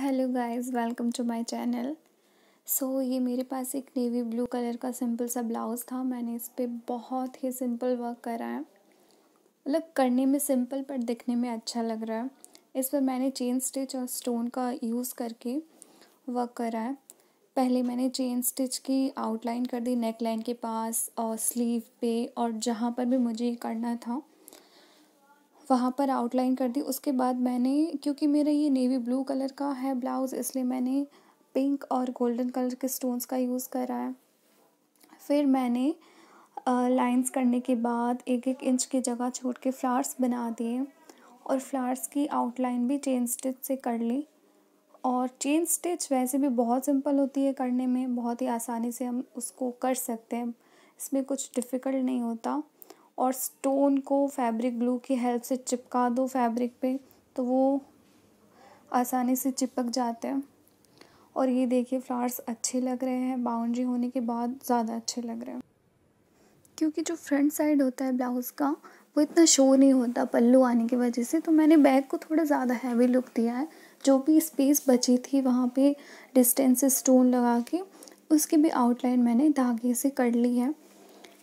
hello guys welcome to my channel so ये मेरे पास एक नेवी ब्लू कलर का सिंपल सा ब्लाउज़ था मैंने इस पर बहुत ही सिंपल वर्क करा है मतलब करने में सिंपल पर दिखने में अच्छा लग रहा है इस पर मैंने चेन स्टिच और स्टोन का यूज़ करके वर्क करा है पहले मैंने चेन स्टिच की आउटलाइन कर दी नेक लाइन के पास और स्लीव पे और जहाँ पर भी मुझे करना था वहाँ पर आउटलाइन कर दी उसके बाद मैंने क्योंकि मेरा ये नेवी ब्लू कलर का है ब्लाउज़ इसलिए मैंने पिंक और गोल्डन कलर के स्टोन्स का यूज़ करा है फिर मैंने लाइंस करने के बाद एक एक इंच की जगह छोड़ के फ्लावर्स बना दिए और फ्लावर्स की आउटलाइन भी चेन स्टिच से कर ली और चेन स्टिच वैसे भी बहुत सिंपल होती है करने में बहुत ही आसानी से हम उसको कर सकते हैं इसमें कुछ डिफ़िकल्ट नहीं होता और स्टोन को फैब्रिक ग्लू की हेल्प से चिपका दो फैब्रिक पे तो वो आसानी से चिपक जाते हैं और ये देखिए फ्लावर्स अच्छे लग रहे हैं बाउंड्री होने के बाद ज़्यादा अच्छे लग रहे हैं क्योंकि जो फ्रंट साइड होता है ब्लाउज़ का वो इतना शो नहीं होता पल्लू आने की वजह से तो मैंने बैग को थोड़ा ज़्यादा हैवी लुक दिया है जो भी स्पेस बची थी वहाँ पे डिस्टेंस से स्टोन लगा के उसकी भी आउटलाइन मैंने धागे से कर ली है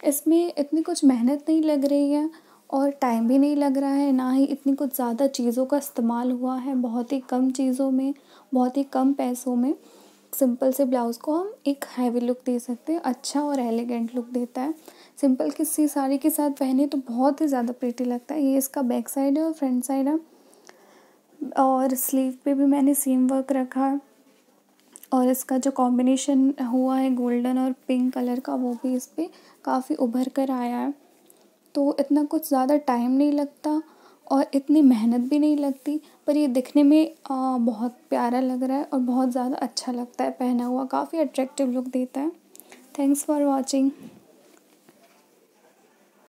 इसमें इतनी कुछ मेहनत नहीं लग रही है और टाइम भी नहीं लग रहा है ना ही इतनी कुछ ज़्यादा चीज़ों का इस्तेमाल हुआ है बहुत ही कम चीज़ों में बहुत ही कम पैसों में सिंपल से ब्लाउज़ को हम एक हैवी लुक दे सकते हैं अच्छा और एलिगेंट लुक देता है सिंपल किसी साड़ी के साथ पहने तो बहुत ही ज़्यादा प्रीटी लगता है ये इसका बैक साइड है और फ्रंट साइड है और स्लीव पे भी मैंने सेम वर्क रखा है और इसका जो कॉम्बिनेशन हुआ है गोल्डन और पिंक कलर का वो भी इस पर काफ़ी उभर कर आया है तो इतना कुछ ज़्यादा टाइम नहीं लगता और इतनी मेहनत भी नहीं लगती पर ये दिखने में आ, बहुत प्यारा लग रहा है और बहुत ज़्यादा अच्छा लगता है पहना हुआ काफ़ी अट्रैक्टिव लुक देता है थैंक्स फॉर वॉचिंग